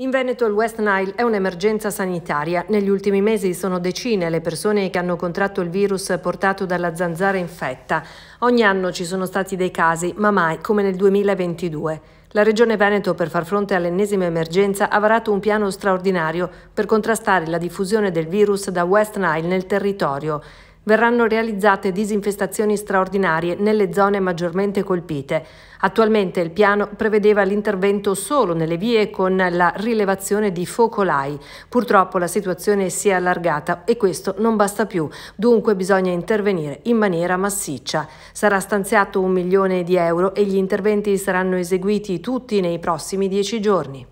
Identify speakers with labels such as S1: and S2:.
S1: In Veneto il West Nile è un'emergenza sanitaria. Negli ultimi mesi sono decine le persone che hanno contratto il virus portato dalla zanzara infetta. Ogni anno ci sono stati dei casi, ma mai come nel 2022. La Regione Veneto, per far fronte all'ennesima emergenza, ha varato un piano straordinario per contrastare la diffusione del virus da West Nile nel territorio verranno realizzate disinfestazioni straordinarie nelle zone maggiormente colpite. Attualmente il piano prevedeva l'intervento solo nelle vie con la rilevazione di focolai. Purtroppo la situazione si è allargata e questo non basta più, dunque bisogna intervenire in maniera massiccia. Sarà stanziato un milione di euro e gli interventi saranno eseguiti tutti nei prossimi dieci giorni.